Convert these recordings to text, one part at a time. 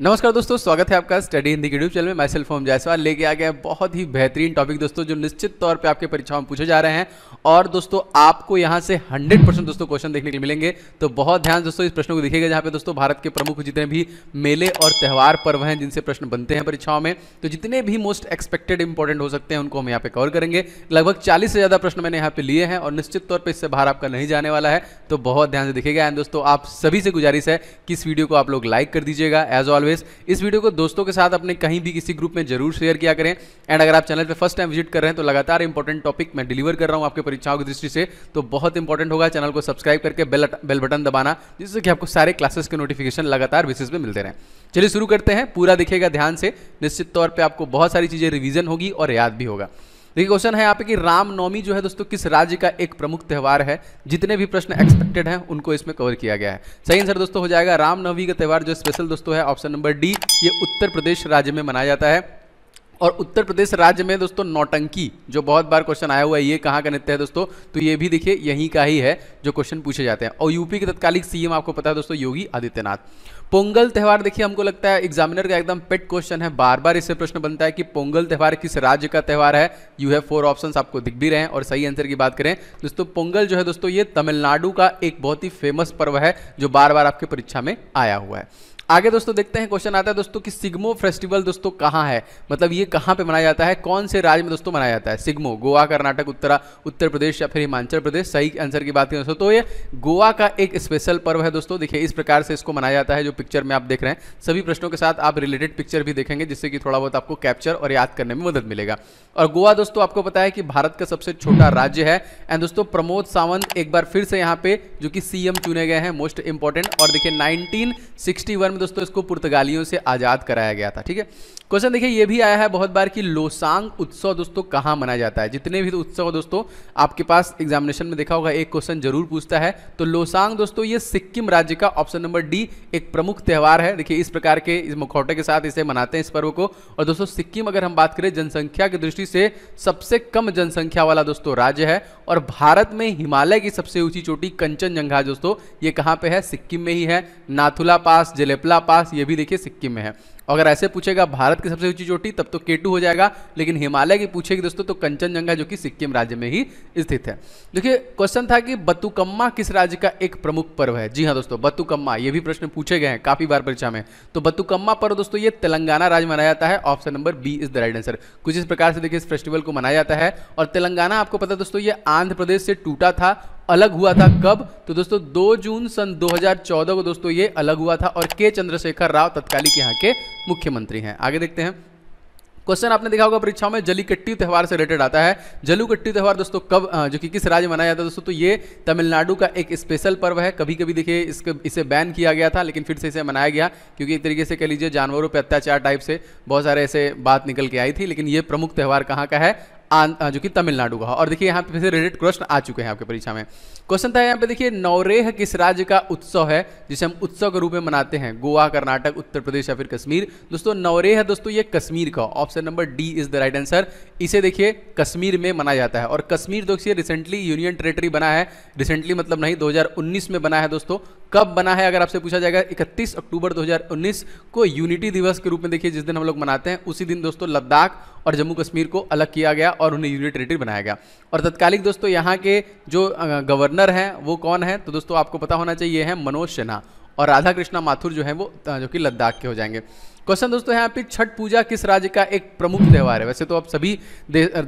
नमस्कार दोस्तों स्वागत है आपका स्टडी हिंदी यूट्यूब चैनल में मैं सेल्फ होम जायसवाल लेके आ गया बहुत ही बेहतरीन टॉपिक दोस्तों जो निश्चित तौर पे आपके परीक्षाओं में पूछे जा रहे हैं और दोस्तों आपको यहाँ से 100 परसेंट दोस्तों क्वेश्चन देखने के मिलेंगे तो बहुत ध्यान दोस्तों इस प्रश्न को देखेगा जहाँ पे दोस्तों भारत के प्रमुख जितने भी मेले और त्यौहार पर्व हैं जिनसे प्रश्न बनते हैं परीक्षाओं में तो जितने भी मोस्ट एक्सपेक्टेड इंपॉर्टेंट हो सकते हैं उनको हम यहाँ पे कवर करेंगे लगभग चालीस से ज़्यादा प्रश्न मैंने यहाँ पे लिए हैं और निश्चित तौर पर इससे बाहर आपका नहीं जाने वाला है तो बहुत ध्यान से देखेगा एंड दोस्तों आप सभी से गुजारिश है कि इस वीडियो को आप लोग लाइक कर दीजिएगा एज ऑल ऑलवेज इस वीडियो को दोस्तों के साथ अपने कहीं भी किसी ग्रुप में जरूर शेयर किया करें एंड अगर आप चैनल पर फर्स्ट टाइम विजिट कर रहे हैं तो लगातार इंपॉर्टेंट टॉपिक मैं डिलीवर कर रहा हूँ आपके परीक्षाओं की दृष्टि से तो बहुत इंपॉर्टेंट होगा चैनल को सब्सक्राइब करके बेल बेल बटन दबाना जिससे कि आपको सारे क्लासेस के नोटिफिकेशन लगातार बेसिस में मिलते रहें चलिए शुरू करते हैं पूरा दिखेगा ध्यान से निश्चित तौर पर आपको बहुत सारी चीज़ें रिविजन होगी और याद भी होगा देखिए क्वेश्चन है यहाँ पे कि रामनवमी जो है दोस्तों किस राज्य का एक प्रमुख त्यौहार है जितने भी प्रश्न एक्सपेक्टेड हैं उनको इसमें कवर किया गया है सही आंसर दोस्तों हो जाएगा रामनवमी का त्यौहार जो स्पेशल दोस्तों है ऑप्शन नंबर डी ये उत्तर प्रदेश राज्य में मनाया जाता है और उत्तर प्रदेश राज्य में दोस्तों नौटंकी जो बहुत बार क्वेश्चन आया हुआ है ये कहाँ का नृत्य है दोस्तों तो ये भी देखिए यहीं का ही है जो क्वेश्चन पूछे जाते हैं और यूपी के तत्कालिक सीएम आपको पता है दोस्तों योगी आदित्यनाथ पोंगल त्यौहार देखिए हमको लगता है एग्जामिनर का एकदम पेट क्वेश्चन है बार बार इससे प्रश्न बनता है कि पोंगल त्यौहार किस राज्य का त्यौहार है यू हैव फोर ऑप्शंस आपको दिख भी रहे हैं और सही आंसर की बात करें दोस्तों पोंगल जो है दोस्तों ये तमिलनाडु का एक बहुत ही फेमस पर्व है जो बार बार आपके परीक्षा में आया हुआ है आगे दोस्तों देखते हैं क्वेश्चन आता है दोस्तों कि सिग्मो फेस्टिवल दोस्तों कहाँ है मतलब ये कहाँ पे मनाया जाता है कौन से राज्य में दोस्तों मनाया जाता है सिग्मो गोवा कर्नाटक उत्तरा उत्तर प्रदेश या फिर हिमाचल प्रदेश सही आंसर की बात करें दोस्तों तो ये गोवा का एक स्पेशल पर्व है दोस्तों देखिए इस प्रकार से इसको मनाया जाता है जो पिक्चर में आप देख रहे हैं सभी प्रश्नों के साथ आप रिलेटेड पिक्चर भी देखेंगे जिससे कि थोड़ा बहुत आपको कैप्चर और याद करने में मदद मिलेगा और गोवा दोस्तों आपको पता है कि भारत का सबसे छोटा राज्य है एंड दोस्तों प्रमोद सावंत एक बार फिर से यहाँ पे जो कि सीएम चुने गए हैं मोस्ट इंपॉर्टेंट और देखिए नाइनटीन में दोस्तों इसको पुर्तगालियों से आज़ाद कराया गया था ठीक है क्वेश्चन देखिए ये भी आया है बहुत बार कि लोसांग उत्सव दोस्तों कहाँ मनाया जाता है जितने भी उत्सव दोस्तों आपके पास एग्जामिनेशन में देखा होगा एक क्वेश्चन जरूर पूछता है तो लोसांग दोस्तों ये सिक्किम राज्य का ऑप्शन नंबर डी एक प्रमुख त्यौहार है देखिए इस प्रकार के इस मुखौटे के साथ इसे मनाते हैं इस पर्व को और दोस्तों सिक्किम अगर हम बात करें जनसंख्या की दृष्टि से सबसे कम जनसंख्या वाला दोस्तों राज्य है और भारत में हिमालय की सबसे ऊंची चोटी कंचनजंघा दोस्तों ये कहाँ पर है सिक्किम में ही है नाथुला पास जिले हेपला पास ये भी देखिए सिक्किम में है अगर ऐसे पूछेगा भारत की सबसे ऊंची चोटी तब तो केटू हो जाएगा लेकिन हिमालय की पूछेगी दोस्तों तो कंचनजंगा जो कि सिक्किम राज्य में ही स्थित है देखिए क्वेश्चन था कि बतुकम्मा किस राज्य का एक प्रमुख पर्व है जी हाँ दोस्तों बतुकम्मा ये भी प्रश्न पूछे गए हैं काफी बार परीक्षा में तो बतुकम्मा पर्व दोस्तों ये तेलंगाना राज्य मनाया जाता है option number B is the right answer कुछ इस प्रकार से देखिए इस फेस्टिवल को मनाया जाता है और तेलंगाना आपको पता दोस्तों ये आंध्र प्रदेश से टूटा था अलग हुआ था कब तो दोस्तों 2 जून सन 2014 को दोस्तों ये अलग हुआ था और के चंद्रशेखर राव तत्कालिक यहाँ के मुख्यमंत्री हैं आगे देखते हैं क्वेश्चन आपने देखा होगा परीक्षाओं में जलीकट्टी त्यौहार से रिलेटेड आता है जलूकट्टी त्यौहार दोस्तों कब जो कि किस राज्य मनाया जाता है दोस्तों तो ये तमिलनाडु का एक स्पेशल पर्व है कभी कभी देखिए इसके इसे बैन किया गया था लेकिन फिर से इसे मनाया गया क्योंकि एक तरीके से कह लीजिए जानवरों पर अत्याचार टाइप से बहुत सारे ऐसे बात निकल के आई थी लेकिन ये प्रमुख त्यौहार कहाँ का है जो कि तमिलनाडु का और देखिए यहाँ पे फिर रिलेटेड क्वेश्चन आ चुके हैं आपके परीक्षा में क्वेश्चन था यहाँ पे देखिए नौरेह किस राज्य का उत्सव है जिसे हम उत्सव के रूप में मनाते हैं गोवा कर्नाटक उत्तर प्रदेश या फिर कश्मीर दोस्तों नौरेह दोस्तों ये कश्मीर का option number D is the right answer इसे देखिए कश्मीर में मनाया जाता है और कश्मीर दोस्तों रिसेंटली यूनियन टेरेटरी बना है रिसेंटली मतलब नहीं दो में बना है दोस्तों कब बना है अगर आपसे पूछा जाएगा 31 अक्टूबर 2019 को यूनिटी दिवस के रूप में देखिए जिस दिन हम लोग मनाते हैं उसी दिन दोस्तों लद्दाख और जम्मू कश्मीर को अलग किया गया और उन्हें यूनिट टेरिटरी बनाया गया और तत्कालिक दोस्तों यहाँ के जो गवर्नर हैं वो कौन है तो दोस्तों आपको पता होना चाहिए है मनोज सिन्हा और राधा कृष्णा माथुर जो है वो जो कि लद्दाख के हो जाएंगे क्वेश्चन दोस्तों यहाँ पे छठ पूजा किस राज्य का एक प्रमुख त्यौहार है वैसे तो अब सभी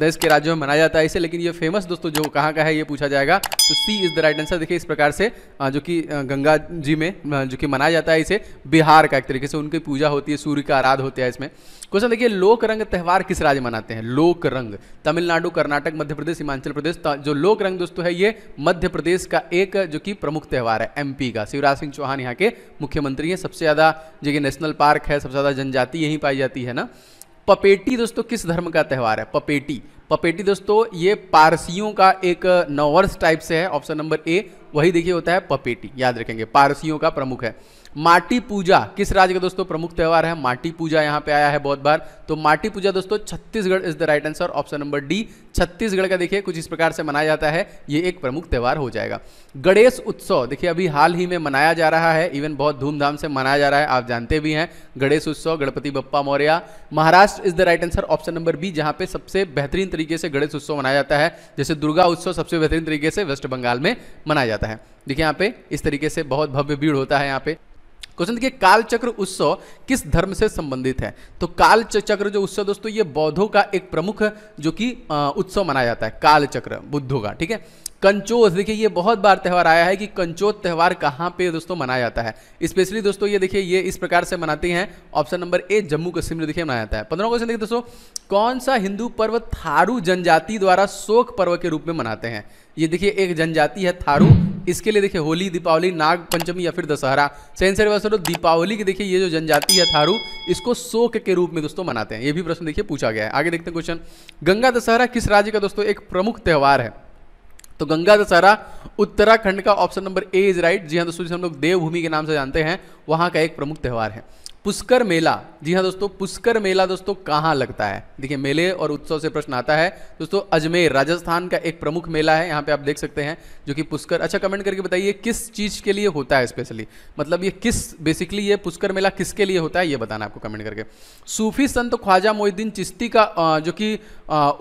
देश के राज्यों में मनाया जाता है इसे लेकिन ये फेमस दोस्तों जो कहाँ का है ये पूछा जाएगा तो C is the right answer देखिए इस प्रकार से जो कि गंगा जी में जो कि मनाया जाता है इसे बिहार का एक तरीके से उनकी पूजा होती है सूर्य का आराध होता है इसमें क्वेश्चन देखिए लोक रंग त्यौहार किस राज्य मनाते हैं लोक रंग तमिलनाडु कर्नाटक मध्य प्रदेश हिमाचल प्रदेश जो लोक रंग दोस्तों है ये मध्य प्रदेश का एक जो कि प्रमुख त्यौहार है एमपी का शिवराज सिंह चौहान यहाँ के मुख्यमंत्री हैं सबसे ज़्यादा जो कि नेशनल पार्क है सबसे ज़्यादा जनजाति यहीं पाई जाती है ना पपेटी दोस्तों किस धर्म का त्यौहार है पपेटी पपेटी दोस्तों ये पारसियों का एक नववर्ष टाइप से है ऑप्शन नंबर ए वही देखिए होता है पपेटी याद रखेंगे पारसियों का प्रमुख है माटी पूजा किस राज्य का दोस्तों प्रमुख त्यौहार है माटी पूजा यहाँ पे आया है बहुत बार तो माटी पूजा दोस्तों Chhattisgarh is the right answer option number D Chhattisgarh का देखिए कुछ इस प्रकार से मनाया जाता है ये एक प्रमुख त्यौहार हो जाएगा गणेश उत्सव देखिए अभी हाल ही में मनाया जा रहा है इवन बहुत धूमधाम से मनाया जा रहा है आप जानते भी हैं Ganesh Utsav Ganpati Bappa Morya Maharashtra is the right answer option number B जहाँ पे सबसे बेहतरीन तरीके से गणेश उत्सव मनाया जाता है जैसे दुर्गा उत्सव सबसे बेहतरीन तरीके से वेस्ट बंगाल में मनाया जाता है देखिए यहाँ पे इस तरीके से बहुत भव्य भीड़ होता है यहाँ पे क्वेश्चन देखिए कालचक्र उत्सव किस धर्म से संबंधित है तो कालचक्र जो उत्सव दोस्तों ये बौद्धों का एक प्रमुख जो कि उत्सव मनाया जाता है कालचक्र बुद्धों का ठीक है कंचोत देखिए ये बहुत बार त्यौहार आया है कि कंचोत त्यौहार कहाँ पे दोस्तों मनाया जाता है स्पेशली दोस्तों ये देखिए ये इस प्रकार से मनाती हैं option number A Jammu Kashmir में देखिए मनाया जाता है पंद्रह क्वेश्चन देखिए दोस्तों कौन सा हिंदू पर्व थारू जनजाति द्वारा शोक पर्व के रूप में मनाते हैं ये देखिए एक जनजाति है थारू इसके लिए देखिए होली दीपावली नाग पंचमी या फिर दशहरा सेंसर वैसे तो दीपावली की देखिए ये जो जनजाति है थारू इसको शोक के रूप में दोस्तों मनाते हैं ये भी प्रश्न देखिए पूछा गया है आगे देखते हैं क्वेश्चन गंगा दशहरा किस राज्य का दोस्तों एक प्रमुख त्यौहार है तो गंगा दशहरा उत्तराखंड का option number A is right जी हाँ दोस्तों हम लोग देवभूमि के नाम से जानते हैं वहां का एक प्रमुख त्यौहार है पुष्कर मेला जी हाँ दोस्तों पुष्कर मेला दोस्तों कहाँ लगता है देखिए मेले और उत्सव से प्रश्न आता है दोस्तों अजमेर राजस्थान का एक प्रमुख मेला है यहाँ पे आप देख सकते हैं जो कि पुष्कर अच्छा कमेंट करके बताइए किस चीज़ के लिए होता है स्पेशली मतलब ये किस बेसिकली ये पुष्कर मेला किसके लिए होता है ये बताना आपको कमेंट करके सूफी संत ख्वाजा मोहिद्दीन चिश्ती का जो कि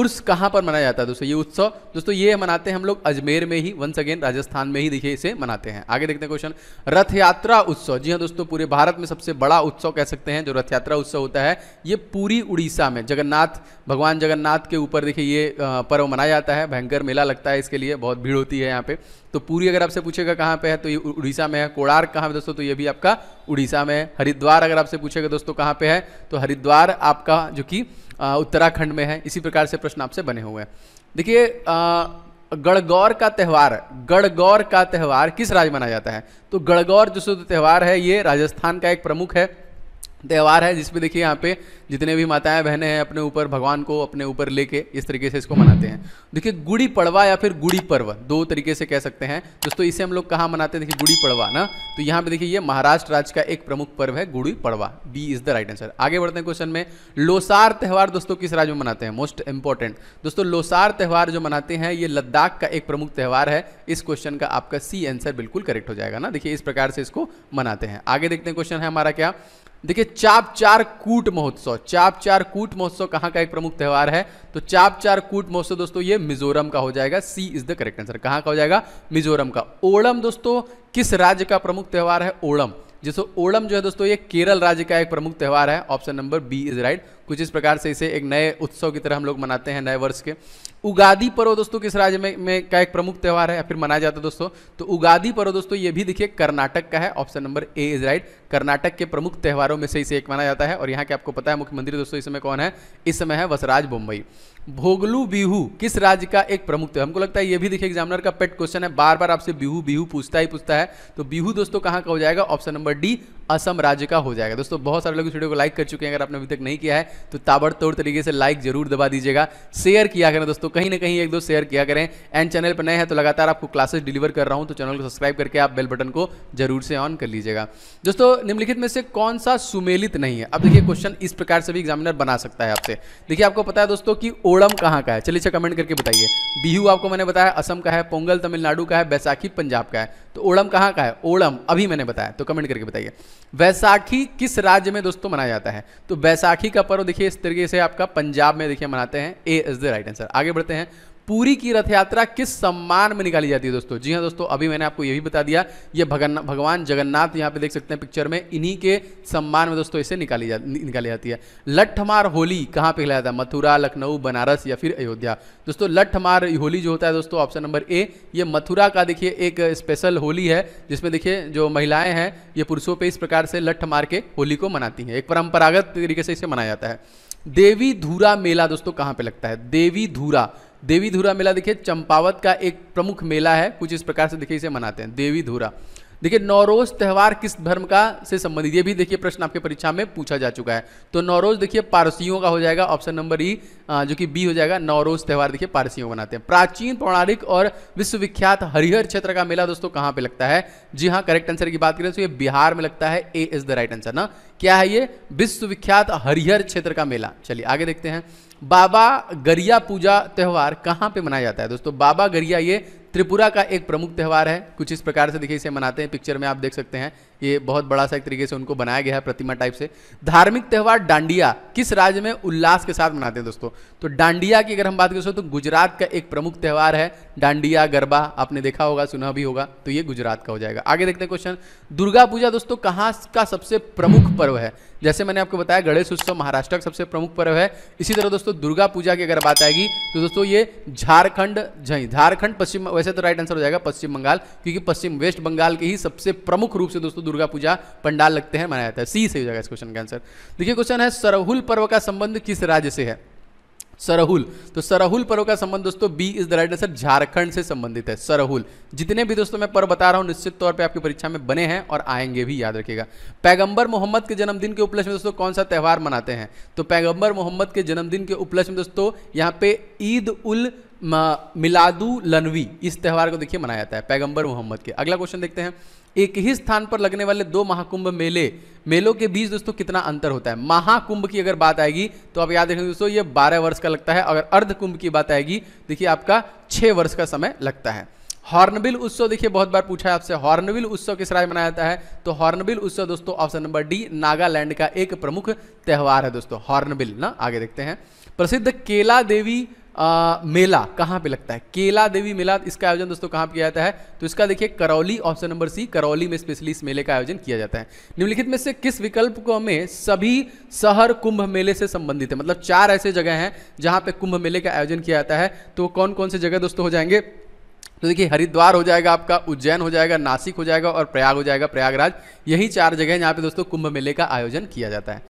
उर्स कहाँ पर मनाया जाता है दोस्तों ये उत्सव दोस्तों ये मनाते हैं हम लोग अजमेर में ही वंस अगेन राजस्थान में ही देखिए इसे मनाते हैं आगे देखते हैं क्वेश्चन रथ यात्रा उत्सव जी हाँ दोस्तों पूरे भारत में सबसे बड़ा उत्सव महोत्सव कह सकते हैं जो रथ यात्रा उत्सव होता है ये पूरी उड़ीसा में जगन्नाथ भगवान जगन्नाथ के ऊपर देखिए ये पर्व मनाया जाता है भयंकर मेला लगता है इसके लिए बहुत भीड़ होती है यहाँ पे तो पूरी अगर आपसे पूछेगा कहाँ पे है तो ये उड़ीसा में है कोड़ार कहाँ पे दोस्तों तो ये भी आपका उड़ीसा में है हरिद्वार अगर आपसे पूछेगा दोस्तों कहाँ पे है तो हरिद्वार आपका जो कि उत्तराखंड में है इसी प्रकार से प्रश्न आपसे बने हुए हैं देखिए गणगौर का त्यौहार गणगौर का त्यौहार किस राज्य मनाया जाता है तो गणगौर जो त्यौहार है ये राजस्थान का एक प्रमुख है त्यौहार है जिसमें देखिए यहाँ पे जितने भी माताएं बहनें हैं अपने ऊपर भगवान को अपने ऊपर लेके इस तरीके से इसको मनाते हैं देखिए गुड़ी पड़वा या फिर गुड़ी पर्व दो तरीके से कह सकते हैं दोस्तों इसे हम लोग कहाँ मनाते हैं देखिए गुड़ी पड़वा ना तो यहाँ पे देखिए ये महाराष्ट्र राज्य का एक प्रमुख पर्व है Gudi Padwa B is the right answer आगे बढ़ते हैं क्वेश्चन में लोसार त्यौहार दोस्तों किस राज्य में मनाते हैं मोस्ट इंपॉर्टेंट दोस्तों लोसार त्यौहार जो मनाते हैं ये लद्दाख का एक प्रमुख त्यौहार है इस क्वेश्चन का आपका सी आंसर बिल्कुल करेक्ट हो जाएगा ना देखिए इस प्रकार से इसको मनाते हैं आगे देखते हैं क्वेश्चन है हमारा क्या देखिए चाप चार कूट महोत्सव चाप चार कूट महोत्सव कहाँ का एक प्रमुख त्यौहार है तो चाप चार कूट महोत्सव दोस्तों ये मिजोरम का हो जाएगा C is the correct answer कहाँ का हो जाएगा मिजोरम का ओणम दोस्तों किस राज्य का प्रमुख त्यौहार है ओणम जैसे ओणम जो है दोस्तों ये केरल राज्य का एक प्रमुख त्यौहार है option number B is right कुछ इस प्रकार से इसे एक नए उत्सव की तरह हम लोग मनाते हैं नए वर्ष के उगादी पर्व दोस्तों किस राज्य में, में का एक प्रमुख त्यौहार है फिर मनाया जाता है दोस्तों तो उगादी पर्व दोस्तों ये भी देखिए कर्नाटक का है option number A is right Karnataka के प्रमुख त्यौहारों में से इसे एक माना जाता है और यहाँ के आपको पता है मुख्यमंत्री दोस्तों इस समय कौन है इस समय है वसराज बोम्बई भोगलू बिहू किस राज्य का एक प्रमुख त्यौहार हमको लगता है ये भी देखिए एग्जामिनर का पेट क्वेश्चन है बार बार आपसे बिहू बिहू पूछता ही पूछता है तो बिहू दोस्तों कहाँ का हो जाएगा ऑप्शन नंबर डी असम राज्य का हो जाएगा दोस्तों बहुत सारे लोग इस वीडियो को लाइक कर चुके हैं अगर आपने अभी तक नहीं किया है तो ताबड़तोड़ तरीके से लाइक जरूर दबा दीजिएगा शेयर किया करें दोस्तों कहीं ना कहीं एक दो शेयर किया करें एंड चैनल पर नए हैं तो लगातार आपको क्लासेस डिलीवर कर रहा हूं तो चैनल को सब्सक्राइब करके आप बेल बटन को जरूर से ऑन कर लीजिएगा दोस्तों निम्नलिखित में से कौन सा सुमेलित नहीं है अब देखिए क्वेश्चन इस प्रकार से भी एग्जामिनर बना सकता है आपसे देखिए आपको पता है दोस्तों की ओडम कहाँ का है चलिए अच्छा कमेंट करके बताइए बिहू आपको मैंने बताया असम का है पोंगल तमिलनाडु का है बैसाखी पंजाब का है तो ओडम कहाँ का है ओडम अभी मैंने बताया तो कमेंट करके बताइए वैसाखी किस राज्य में दोस्तों मनाया जाता है तो वैसाखी का पर्व देखिए इस तरीके से आपका पंजाब में देखिए मनाते हैं A is the right answer आगे बढ़ते हैं पूरी की रथ यात्रा किस सम्मान में निकाली जाती है दोस्तों जी हाँ दोस्तों अभी मैंने आपको ये भी बता दिया ये भगन भगवान जगन्नाथ यहाँ पे देख सकते हैं पिक्चर में इन्हीं के सम्मान में दोस्तों इसे निकाली जा निकाली जाती है लट्ठमार होली कहाँ पे खिलाया जाता है मथुरा लखनऊ बनारस या फिर अयोध्या दोस्तों लट्ठमार होली जो होता है दोस्तों ऑप्शन नंबर ए ये मथुरा का देखिए एक स्पेशल होली है जिसमें देखिए जो महिलाएं हैं ये पुरुषों पर इस प्रकार से लट्ठ मार के होली को मनाती हैं एक परंपरागत तरीके से इसे मनाया जाता है देवी धूरा मेला दोस्तों कहाँ पे लगता है देवी धूरा देवी धुरा मेला देखिए चंपावत का एक प्रमुख मेला है कुछ इस प्रकार से देखिए इसे मनाते हैं देवी धुरा देखिए नौरोज त्यौहार किस धर्म का से संबंधित ये भी देखिए प्रश्न आपके परीक्षा में पूछा जा चुका है तो नौरोज देखिए पारसियों का हो जाएगा ऑप्शन नंबर ई जो कि बी हो जाएगा नौरोज त्यौहार देखिए पारसियों बनाते हैं प्राचीन पौराणिक और विश्वविख्यात हरिहर क्षेत्र का मेला दोस्तों कहां पर लगता है जी हाँ करेक्ट आंसर की बात करें तो ये बिहार में लगता है A is the right answer ना क्या है ये विश्वविख्यात हरिहर क्षेत्र का मेला चलिए आगे देखते हैं बाबा गरिया पूजा त्यौहार कहाँ पे मनाया जाता है दोस्तों बाबा गरिया ये त्रिपुरा का एक प्रमुख त्यौहार है कुछ इस प्रकार से देखिए इसे मनाते हैं पिक्चर में आप देख सकते हैं ये बहुत बड़ा सा एक तरीके से उनको बनाया गया है प्रतिमा टाइप से धार्मिक त्यौहार डांडिया किस राज्य में उल्लास के साथ मनाते हैं दोस्तों तो डांडिया की अगर हम बात करें तो गुजरात का एक प्रमुख त्यौहार है डांडिया गरबा आपने देखा होगा सुना भी होगा तो ये गुजरात का हो जाएगा आगे देखते हैं क्वेश्चन दुर्गा पूजा दोस्तों कहाँ का सबसे प्रमुख पर्व है जैसे मैंने आपको बताया गणेश उत्सव महाराष्ट्र का सबसे प्रमुख पर्व है इसी तरह दोस्तों दुर्गा पूजा की अगर बात आएगी तो दोस्तों ये झारखंड झारखंड पश्चिम वैसे तो राइट आंसर हो जाएगा पश्चिम बंगाल क्योंकि पश्चिम वेस्ट बंगाल के ही सबसे प्रमुख रूप से दोस्तों दुर्गा पूजा पंडाल लगते हैं मनाया जाता है सी सही हो जाएगा इस क्वेश्चन का आंसर देखिए क्वेश्चन है सरहुल पर्व का संबंध किस राज्य से है सरहुल तो सरहुल पर्व का संबंध दोस्तों B is the right answer Jharkhand से संबंधित है सरहुल जितने भी दोस्तों मैं पर्व बता रहा हूं निश्चित तौर पे आपकी परीक्षा में बने हैं और आएंगे भी याद रखिएगा पैगंबर मोहम्मद के जन्मदिन के उपलक्ष्य में दोस्तों कौन सा त्यौहार मनाते हैं तो पैगंबर मोहम्मद के जन्मदिन के उपलक्ष्य में दोस्तों यहाँ पे ईद उल मिलादू लनवी इस त्यौहार को देखिए मनाया जाता है पैगंबर मोहम्मद के अगला क्वेश्चन देखते हैं एक ही स्थान पर लगने वाले दो महाकुंभ मेले मेलों के बीच दोस्तों कितना अंतर होता है महाकुंभ की अगर बात आएगी तो आप याद रखेंगे दोस्तों ये 12 वर्ष का लगता है अगर अर्ध कुंभ की बात आएगी देखिए आपका 6 वर्ष का समय लगता है हॉर्नबिल उत्सव देखिए बहुत बार पूछा है आपसे हॉर्नबिल उत्सव किस राज्य मनाया जाता है तो हॉर्नबिल उत्सव दोस्तों ऑप्शन नंबर डी नागालैंड का एक प्रमुख त्यौहार है दोस्तों हॉर्नबिल ना आगे देखते हैं प्रसिद्ध केला देवी आ, मेला कहाँ पे लगता है केला देवी मेला इसका आयोजन दोस्तों कहाँ पे किया जाता है तो इसका देखिए Karauli option number C Karauli में स्पेशली इस मेले का आयोजन किया जाता है निम्नलिखित में से किस विकल्प को हमें सभी शहर कुंभ मेले से संबंधित है मतलब चार ऐसे जगह हैं जहाँ पे कुंभ मेले का आयोजन किया जाता है तो कौन कौन से जगह दोस्तों हो जाएंगे तो देखिए हरिद्वार हो जाएगा आपका उज्जैन हो जाएगा नासिक हो जाएगा और प्रयाग हो जाएगा प्रयागराज यही चार जगह यहाँ पे दोस्तों कुंभ मेले का आयोजन किया जाता है